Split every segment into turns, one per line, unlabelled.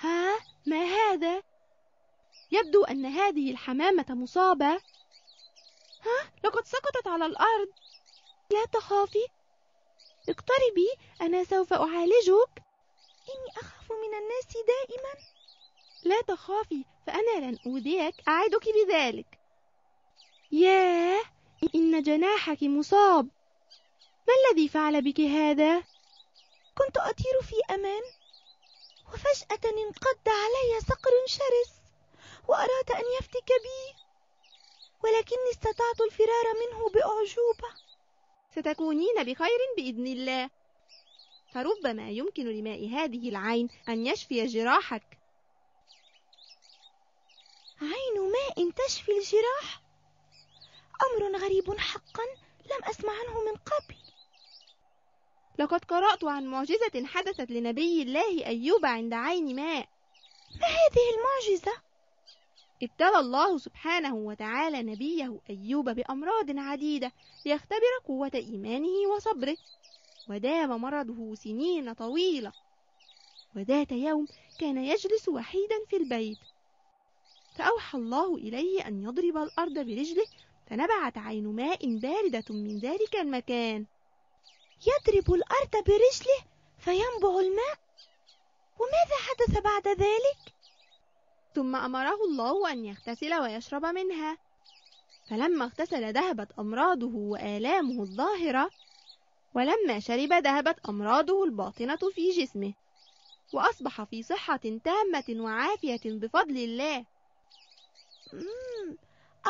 ها ما هذا يبدو ان هذه الحمامه مصابه ها لقد سقطت على الارض لا تخافي اقتربي انا سوف اعالجك اني اخاف من الناس دائما لا تخافي فانا لن اؤذيك اعدك بذلك ياه ان جناحك مصاب ما الذي فعل بك هذا كنت اطير في امان وفجأة انقض علي صقر شرس وأراد أن يفتك بي ولكني استطعت الفرار منه بأعجوبة ستكونين بخير بإذن الله فربما يمكن لماء هذه العين أن يشفي جراحك عين ماء تشفي الجراح أمر غريب حقا لم أسمع عنه من قبل لقد قرأت عن معجزة حدثت لنبي الله أيوب عند عين ماء ما هذه المعجزة ابتلى الله سبحانه وتعالى نبيه أيوب بأمراض عديدة ليختبر قوة إيمانه وصبره ودام مرضه سنين طويلة وذات يوم كان يجلس وحيدا في البيت فأوحى الله إليه أن يضرب الأرض برجله فنبعت عين ماء باردة من ذلك المكان يضرب الأرض برجله فينبع الماء وماذا حدث بعد ذلك؟ ثم أمره الله أن يغتسل ويشرب منها فلما اغتسل ذهبت أمراضه وآلامه الظاهرة ولما شرب ذهبت أمراضه الباطنة في جسمه وأصبح في صحة تامة وعافية بفضل الله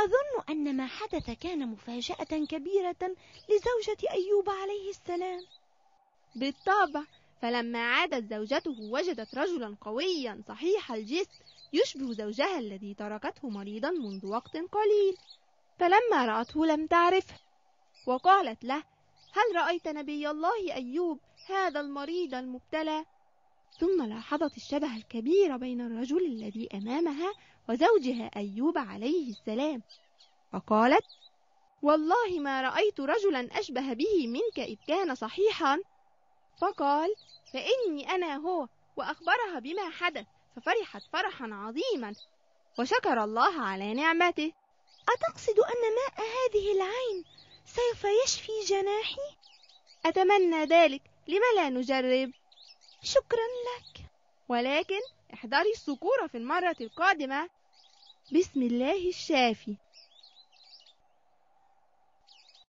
أظن أن ما حدث كان مفاجأة كبيرة لزوجة أيوب عليه السلام بالطبع فلما عادت زوجته وجدت رجلا قويا صحيح الجسم يشبه زوجها الذي تركته مريضا منذ وقت قليل فلما رأته لم تعرفه وقالت له هل رأيت نبي الله أيوب هذا المريض المبتلى ثم لاحظت الشبه الكبير بين الرجل الذي أمامها وزوجها أيوب عليه السلام فقالت والله ما رأيت رجلا أشبه به منك إذ كان صحيحا فقال فإني أنا هو وأخبرها بما حدث ففرحت فرحا عظيما وشكر الله على نعمته أتقصد أن ماء هذه العين سوف يشفي جناحي؟ أتمنى ذلك لم لا نجرب؟ شكرا لك ولكن احضري الصقورة في المرة القادمة بسم الله الشافي